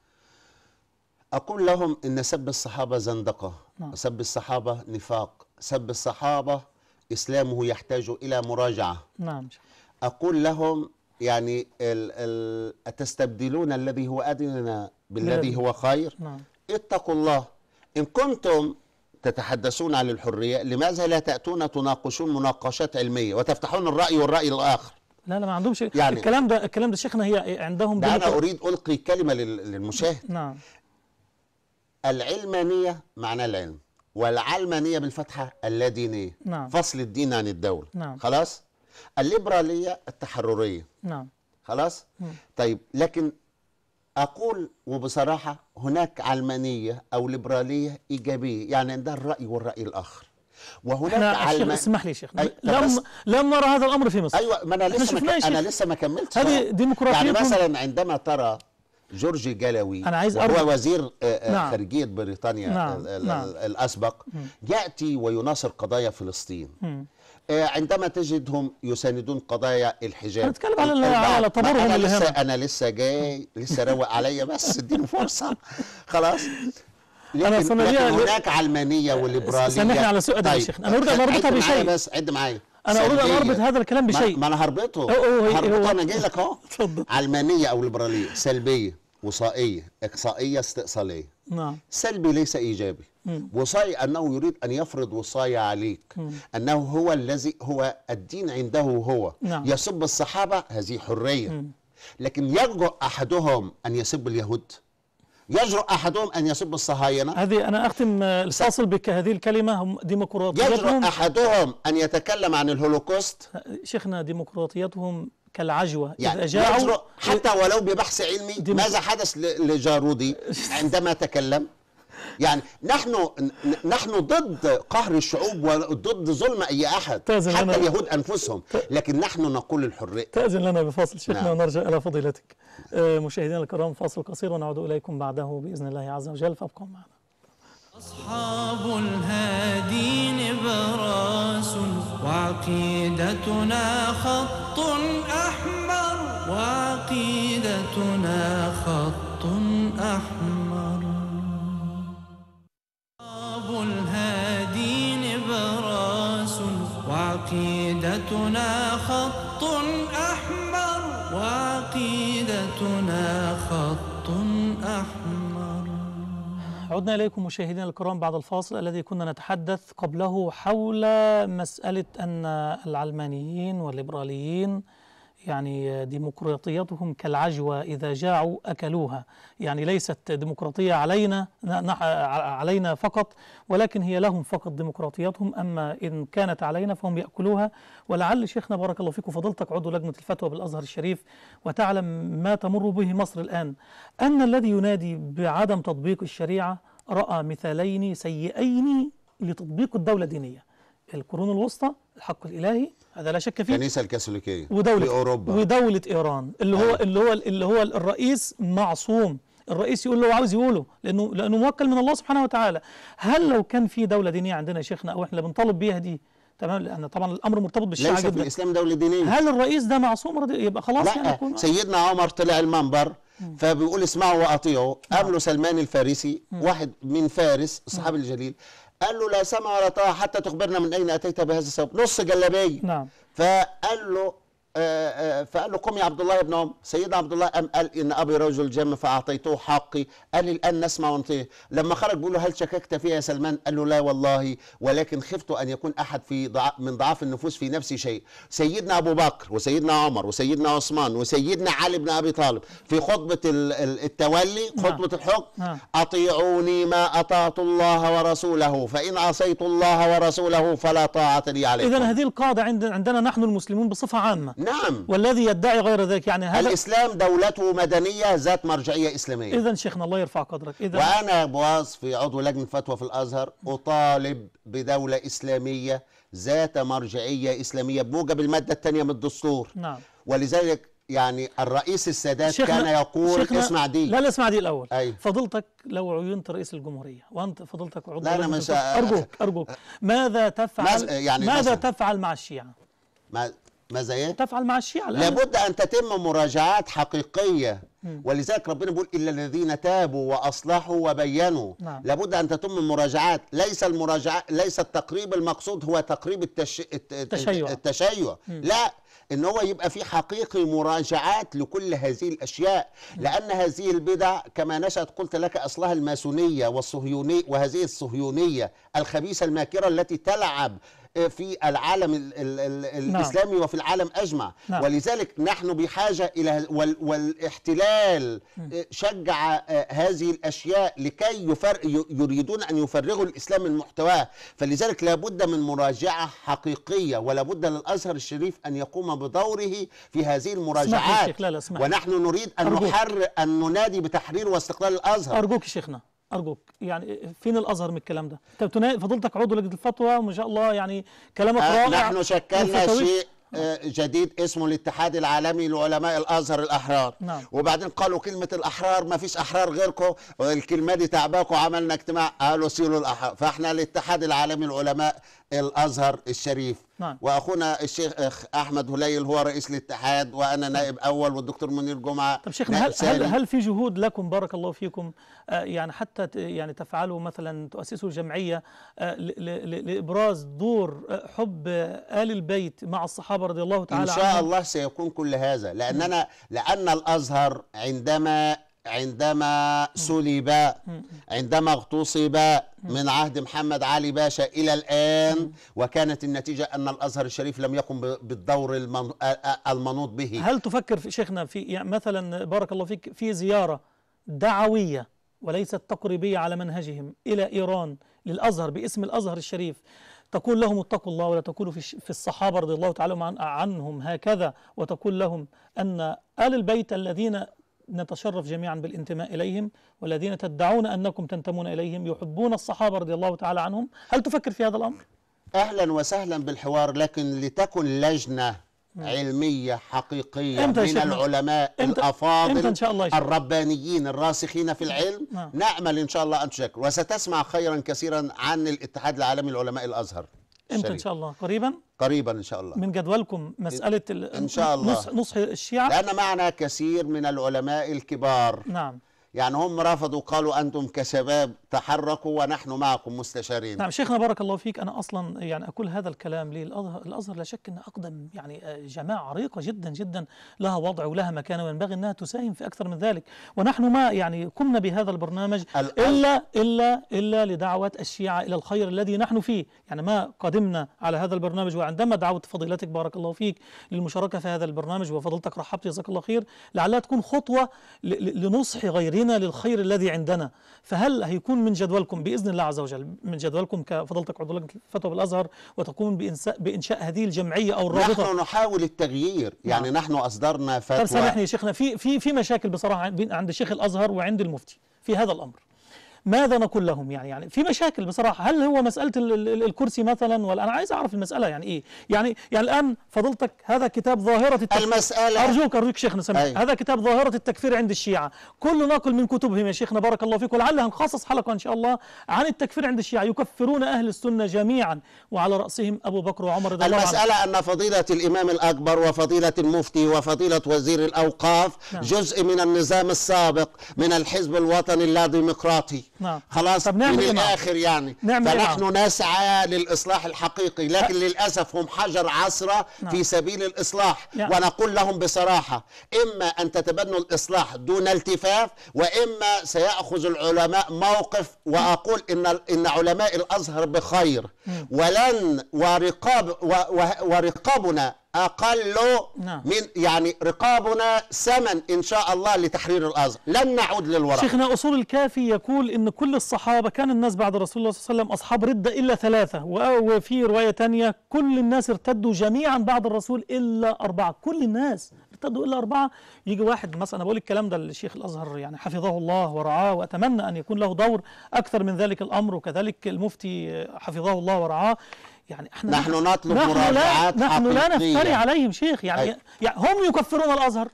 [SPEAKER 3] أقول لهم إن سب الصحابة زندقة نعم. سب الصحابة نفاق سب الصحابة إسلامه يحتاج إلى مراجعة نعم أقول لهم يعني ال ال أتستبدلون الذي هو أدنى بالذي هو خير نعم. اتقوا الله إن كنتم تتحدثون عن الحرية لماذا لا تأتون تناقشون مناقشات علمية وتفتحون الرأي والرأي الآخر
[SPEAKER 1] لا لا ما عندهمش يعني الكلام ده الكلام ده شيخنا هي عندهم ده أنا أريد
[SPEAKER 3] ألقي كلمة للمشاهد نعم العلمانية معناه العلم والعلمانية بالفتحة اللادينية نعم. فصل الدين عن الدولة نعم. خلاص الليبرالية التحررية نعم خلاص مم. طيب لكن أقول وبصراحة هناك علمانية أو ليبرالية إيجابية يعني ده الرأي والرأي الآخر وهناك علم اسمح
[SPEAKER 1] لي شيخ لم
[SPEAKER 3] لم نرى هذا الامر في مصر ايوه ما انا لسه ما انا لسه ما كملتش هذه ديمقراطيه يعني مثلا عندما ترى جورجي جلاوي أنا عايز وهو وزير آه، آه، نعم. خارجية بريطانيا نعم. نعم. الأسبق نعم. يأتي ويناصر قضايا فلسطين مم. آه، عندما تجدهم يساندون قضايا الحجاب انا بتكلم على على طابورهم اللي لسه انا لسه جاي لسه روق عليا بس اديني فرصه خلاص لكن, صناديق يعني- هناك علمانيه آه، وليبراليه سامحني على سوء ده يا طيب. شيخ انا اريد ان اربطها بشيء بس عد معايا انا اريد ان اربط هذا الكلام بشيء ما انا هربطه هربطه انا جاي لك اهو علمانيه او ليبراليه سلبيه وصائيه اقصائيه استئصاليه نعم سلبي ليس ايجابي وصاي أنه يريد أن يفرض وصاية عليك أنه هو الذي هو الدين عنده هو نعم. يسب الصحابة هذه حرية لكن يجرؤ أحدهم أن يسب اليهود يجرؤ احدهم ان يسب الصهاينه
[SPEAKER 1] هذه انا اختم آه، الفاصل بك هذه الكلمه ديمقراطيه ديمقراطيتهم يجرؤ احدهم
[SPEAKER 3] ان يتكلم عن الهولوكوست
[SPEAKER 1] آه، شيخنا ديمقراطيتهم كالعجوة يعني إذا جاءوا
[SPEAKER 3] حتى ولو ببحث علمي ماذا حدث لجارودي عندما تكلم يعني نحن نحن ضد قهر الشعوب وضد ظلم اي احد حتى لنا اليهود انفسهم لكن نحن نقول الحريه
[SPEAKER 1] تاذن لنا بفاصل شيخنا ونرجع نعم. الى فضيلتك آه، مشاهدينا الكرام فاصل قصير ونعود اليكم بعده باذن الله عز وجل فابقوا معنا
[SPEAKER 2] أصحاب الهادي نبراس وعقيدتنا خط أحمر وعقيدتنا خط أحمر أصحاب الهادي نبراس وعقيدتنا خط أحمر وعقيدتنا
[SPEAKER 1] خط أحمر عدنا إليكم مشاهدينا الكرام بعد الفاصل الذي كنا نتحدث قبله حول مسألة أن العلمانيين والليبراليين يعني ديمقراطيتهم كالعجوة إذا جاعوا أكلوها يعني ليست ديمقراطية علينا علينا فقط ولكن هي لهم فقط ديمقراطيتهم أما إن كانت علينا فهم يأكلوها ولعل شيخنا بارك الله فيك وفضلتك عضو لجنة الفتوى بالأزهر الشريف وتعلم ما تمر به مصر الآن أن الذي ينادي بعدم تطبيق الشريعة رأى مثالين سيئين لتطبيق الدولة الدينية القرون الوسطى الحق الإلهي هذا لا شك فيه الكنيسه الكاثوليكيه ودولة في اوروبا ودوله ايران اللي هو أيوة. اللي هو اللي هو الرئيس معصوم الرئيس يقول اللي هو عاوز يقوله لانه لانه موكل من الله سبحانه وتعالى هل لو كان في دوله دينيه عندنا يا شيخنا او احنا بنطالب بيها دي تمام لان طبعا الامر مرتبط بالشيعه ليس في الاسلام
[SPEAKER 3] دوله دينيه هل
[SPEAKER 1] الرئيس ده معصوم
[SPEAKER 3] يبقى خلاص لا يعني سيدنا عمر طلع المنبر فبيقول اسمعوا واطيعوا قابله نعم. سلمان الفارسي واحد من فارس الصحابي الجليل قال له لا سمع ولا طاعه حتى تخبرنا من اين اتيت بهذا الثوب نص جلابيه نعم فقال له آه، آه، فقال له قم يا عبد الله ابن عم سيدنا عبد الله قام قال ان ابي رجل جم فاعطيته حقي قال الان نسمع ونطيع إيه. لما خرج بيقول له هل شككت فيها يا سلمان قال له لا والله ولكن خفت ان يكون احد في من ضعاف النفوس في نفسي شيء سيدنا ابو بكر وسيدنا عمر وسيدنا عثمان وسيدنا علي بن ابي طالب في خطبه التولي نعم. خطبه الحكم نعم. اطيعوني ما اطعت الله ورسوله فان عصيت الله ورسوله فلا طاعه لي عليه اذا
[SPEAKER 1] هذه القاعده عندنا نحن المسلمون بصفه عامه نعم. نعم والذي يدعي غير ذلك يعني هذا الإسلام دولته مدنية ذات
[SPEAKER 3] مرجعية إسلامية إذا
[SPEAKER 1] شيخنا الله يرفع قدرك إذا وأنا
[SPEAKER 3] بواز في عضو لجنة فتوى في الأزهر أطالب بدولة إسلامية ذات مرجعية إسلامية بموجب المادة الثانية من الدستور نعم ولذلك يعني الرئيس السادات كان يقول شيخنا اسمع دي
[SPEAKER 1] لا لا اسمع دي الاول أي. فضلتك لو عينت رئيس الجمهوريه وانت فضلتك عضو لا انا مش ارجوك ارجوك ماذا تفعل يعني ماذا مثلاً. تفعل مع الشيعه ما
[SPEAKER 3] مزاياه تفعل مع الشيعة الآن. لابد أن تتم مراجعات حقيقية ولذلك ربنا بيقول إلا الذين تابوا وأصلحوا وبينوا نعم. لابد أن تتم مراجعات ليس المراجعة ليس التقريب المقصود هو تقريب التش... الت... التشيع, التشيع. مم. لا ان هو يبقى في حقيقي مراجعات لكل هذه الاشياء لان هذه البدع كما نشات قلت لك اصلها الماسونيه والصهيونيه وهذه الصهيونيه الخبيثه الماكره التي تلعب في العالم الـ الـ الـ نعم. الإسلامي نعم. وفي العالم أجمع نعم. ولذلك نحن بحاجة إلى وال والاحتلال شجع آه، هذه الأشياء لكي يفرق يريدون أن يفرغوا الإسلام من محتواه فلذلك لابد من مراجعة حقيقية ولابد للأزهر الشريف أن يقوم بدوره في هذه المراجعات
[SPEAKER 1] ونحن نريد أن, نحرر
[SPEAKER 3] أن ننادي بتحرير واستقلال الأزهر أرجوك
[SPEAKER 1] شيخنا ارجوك يعني فين الازهر من الكلام ده انت فضلتك عضو لجنه الفتوى وما شاء الله يعني كلامك أه رائع نحن شكلنا شيء
[SPEAKER 3] آه، جديد اسمه الاتحاد العالمي لعلماء الازهر الاحرار نعم. وبعدين قالوا كلمه الاحرار ما فيش احرار غيركم الكلمه دي تعباكم عملنا اجتماع قالوا سيلوا الاحرار فاحنا الاتحاد العالمي لعلماء الازهر الشريف نعم. واخونا الشيخ احمد هليل هو رئيس الاتحاد وانا نعم. نائب اول والدكتور منير جمعه طب شيخنا هل, هل هل
[SPEAKER 1] في جهود لكم بارك الله فيكم آه، يعني حتى يعني تفعلوا مثلا تؤسسوا جمعيه آه، لابراز دور آه، حب ال البيت مع الصحابه رضي الله تعالى عنهم ان شاء عنهم.
[SPEAKER 3] الله سيكون كل هذا لاننا
[SPEAKER 1] لان الازهر عندما
[SPEAKER 3] عندما سلب عندما اغتصب من عهد محمد علي باشا إلى الآن وكانت النتيجة أن الأزهر الشريف لم يقم بالدور
[SPEAKER 1] المنوط به هل تفكر في شيخنا في يعني مثلا بارك الله فيك في زيارة دعوية وليست تقريبية على منهجهم إلى إيران للأزهر باسم الأزهر الشريف تقول لهم اتقوا الله ولا تقولوا في, في الصحابة رضي الله تعالى عنهم هكذا وتقول لهم أن آل البيت الذين نتشرف جميعا بالانتماء إليهم والذين تدعون أنكم تنتمون إليهم يحبون الصحابة رضي الله تعالى عنهم هل تفكر في هذا الأمر؟
[SPEAKER 3] أهلا وسهلا بالحوار لكن لتكن لجنة علمية حقيقية إمتى من العلماء إمتى الأفاضل إمتى إن شاء الله الربانيين الراسخين في العلم نعم. نعمل نأمل إن شاء الله أن تشكر وستسمع خيرا كثيرا عن الاتحاد العالمي لعلماء الأزهر
[SPEAKER 1] امتى ان شاء الله قريبا
[SPEAKER 3] قريبا ان شاء الله
[SPEAKER 1] من جدولكم مساله ان شاء الله نصح
[SPEAKER 3] الشيعه لان معنا كثير من العلماء الكبار نعم يعني هم رفضوا قالوا أنتم كشباب تحركوا ونحن معكم مستشارين نعم شيخنا
[SPEAKER 1] بارك الله فيك أنا أصلا يعني أقول هذا الكلام للازهر الأزهر, لا شك أن أقدم يعني آه، جماعة عريقة جدا جدا لها وضع ولها مكانة وينبغي أنها تساهم في أكثر من ذلك ونحن ما يعني قمنا بهذا البرنامج إلا, إلا, إلا لدعوة الشيعة إلى الخير الذي نحن فيه يعني ما قدمنا على هذا البرنامج وعندما دعوت فضيلتك بارك الله فيك للمشاركة في هذا البرنامج وفضلتك رحبت جزاك الله خير لعلها تكون خطوة لنصح غيرنا غنى للخير الذي عندنا فهل هيكون من جدولكم باذن الله عز وجل من جدولكم كفضلتك عضو لجنه الفتوى بالازهر وتقوم بانشاء هذه الجمعيه او الرابطه نحن
[SPEAKER 3] نحاول التغيير يعني نعم. نحن اصدرنا فتوى طب سامحني يا
[SPEAKER 1] شيخنا في في في مشاكل بصراحه عند شيخ الازهر وعند المفتي في هذا الامر ماذا نقول لهم يعني يعني في مشاكل بصراحه هل هو مساله الكرسي مثلا ولا انا عايز اعرف المساله يعني ايه يعني يعني الان فضلتك هذا كتاب ظاهره التكفير المساله ارجوك ارجوك شيخنا سميح هذا كتاب ظاهره التكفير عند الشيعه كل ناقل من كتبهم يا شيخنا بارك الله فيك ولعلها نخصص حلقه ان شاء الله عن التكفير عند الشيعه يكفرون اهل السنه جميعا وعلى راسهم ابو بكر وعمر رضي الله المساله ان
[SPEAKER 3] فضيله الامام الاكبر وفضيله المفتي وفضيله وزير الاوقاف نعم. جزء من النظام السابق من الحزب الوطني اللاديمقراطي نعم خلاص طب نعمل للاخر إيه نعم؟ الآخر يعني نعمل إيه فنحن إيه نسعى للاصلاح الحقيقي لكن ف... للاسف هم حجر عصره نعم. في سبيل الاصلاح نعم. ونقول لهم بصراحه اما ان تتبنوا الاصلاح دون التفاف واما سياخذ العلماء موقف واقول ان ان علماء الازهر بخير ولن ورقاب و... و... ورقابنا أقل نعم. من يعني رقابنا ثمن إن شاء الله لتحرير الأزهر
[SPEAKER 1] لن نعود للوراء شيخنا أصول الكافي يقول إن كل الصحابة كان الناس بعد رسول الله صلى الله عليه وسلم أصحاب ردة إلا ثلاثة وفي رواية تانية كل الناس ارتدوا جميعا بعد الرسول إلا أربعة كل الناس ارتدوا إلا أربعة يجي واحد مثلا أنا بقول الكلام ده للشيخ الأزهر يعني حفظه الله ورعاه وأتمنى أن يكون له دور أكثر من ذلك الأمر وكذلك المفتي حفظه الله ورعاه يعني احنا نحن نطلب نحن مراجعات لا نحن لا نفتري عليهم شيخ يعني, يعني هم يكفرون الازهر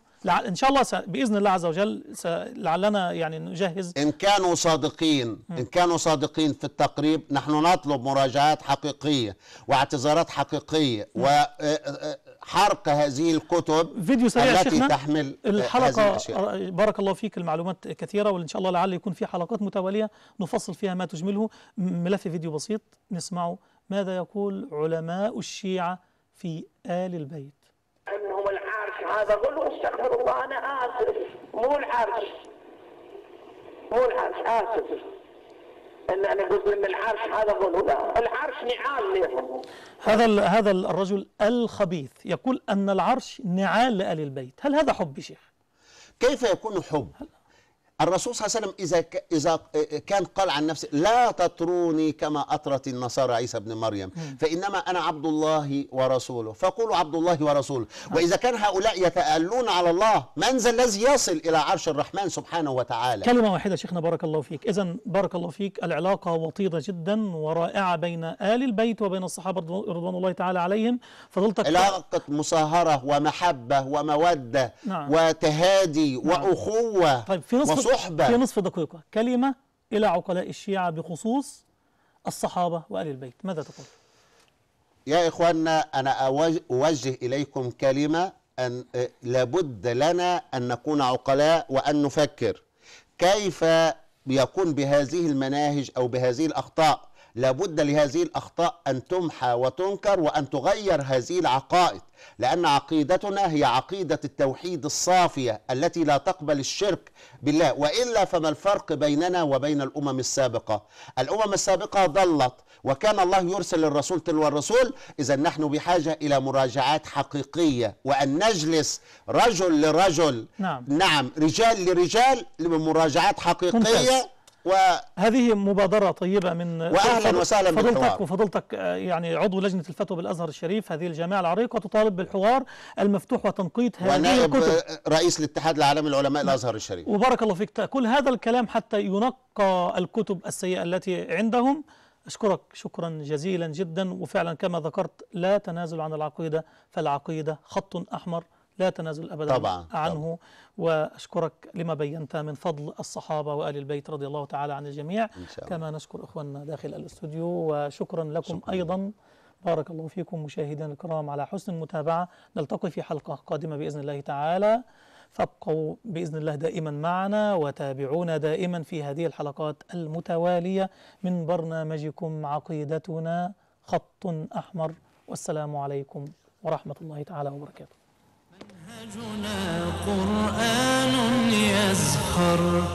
[SPEAKER 1] ان شاء الله س... باذن الله عز وجل س... لعلنا يعني نجهز
[SPEAKER 3] ان كانوا صادقين ان كانوا صادقين في التقريب نحن نطلب مراجعات حقيقيه واعتذارات حقيقيه وحرق آه، آه، هذه الكتب فيديو سريع التي شيخنا. تحمل الحلقه
[SPEAKER 1] بارك الله فيك المعلومات كثيره وان شاء الله لعل يكون في حلقات متواليه نفصل فيها ما تجمله ملف فيديو بسيط نسمعه ماذا يقول علماء الشيعة في آل البيت
[SPEAKER 2] أنهم العرش هذا غلو استغفر الله أنا آسف مو العرش مو العرش آسف ان انا قلت ان العرش هذا غلو لا العرش نعال لهم
[SPEAKER 1] هذا هذا الرجل الخبيث يقول ان العرش نعال لآل البيت هل هذا حب شيخ كيف يكون حب
[SPEAKER 3] الرسول صلى الله عليه وسلم إذا ك... إذا إيه، إيه، كان قال عن نفسه لا تطروني كما أطرت النصارى عيسى ابن مريم فإنما أنا عبد الله ورسوله فقولوا عبد الله ورسوله وإذا كان هؤلاء يتألون على الله من ذا الذي يصل إلى عرش الرحمن سبحانه وتعالى كلمة
[SPEAKER 1] واحدة شيخنا بارك الله فيك إذا بارك الله فيك العلاقة وطيدة جدا ورائعة بين آل البيت وبين الصحابة رضوان الله تعالى عليهم فضلتك علاقة ف...
[SPEAKER 3] مصاهرة
[SPEAKER 1] ومحبة ومودة نعم. وتهادي نعم. وأخوة طيب في نصف صحبة في نصف دقيقة كلمة إلى عقلاء الشيعة بخصوص الصحابة وآل البيت ماذا تقول؟
[SPEAKER 3] يا إخواننا أنا أوجه إليكم كلمة أن لابد لنا أن نكون عقلاء وأن نفكر كيف يكون بهذه المناهج أو بهذه الأخطاء لابد لهذه الأخطاء أن تمحى وتنكر وأن تغير هذه العقائد لأن عقيدتنا هي عقيدة التوحيد الصافية التي لا تقبل الشرك بالله وإلا فما الفرق بيننا وبين الأمم السابقة الأمم السابقة ضلت وكان الله يرسل الرسول تلو الرسول إذا نحن بحاجة إلى مراجعات حقيقية وأن نجلس رجل لرجل نعم, نعم رجال لرجال
[SPEAKER 1] لمراجعات حقيقية ممتاز. و هذه مبادرة طيبة من وأهلا وسهلا فضلتك بالحوار وفضلتك آه، يعني عضو لجنة الفتوى بالأزهر الشريف هذه الجامعة العريقة وتطالب بالحوار المفتوح وتنقيط هذه ونائب الكتب
[SPEAKER 3] رئيس الاتحاد العالمي لعلماء الأزهر الشريف
[SPEAKER 1] وبارك الله فيك كل هذا الكلام حتى ينقى الكتب السيئة التي عندهم أشكرك شكرا جزيلا جدا وفعلا كما ذكرت لا تنازل عن العقيدة فالعقيدة خط أحمر لا تنازل أبدا طبعا عنه طبعا وأشكرك لما بينت من فضل الصحابة وآل البيت رضي الله تعالى عن الجميع إن شاء الله. كما نشكر إخواننا داخل الاستوديو وشكرا لكم شكرا. أيضا بارك الله فيكم مشاهدينا الكرام على حسن المتابعة نلتقي في حلقة قادمة بإذن الله تعالى فابقوا بإذن الله دائما معنا وتابعونا دائما في هذه الحلقات المتوالية من برنامجكم عقيدتنا خط أحمر والسلام عليكم ورحمة الله تعالى وبركاته
[SPEAKER 2] منهجنا قرآن يزخر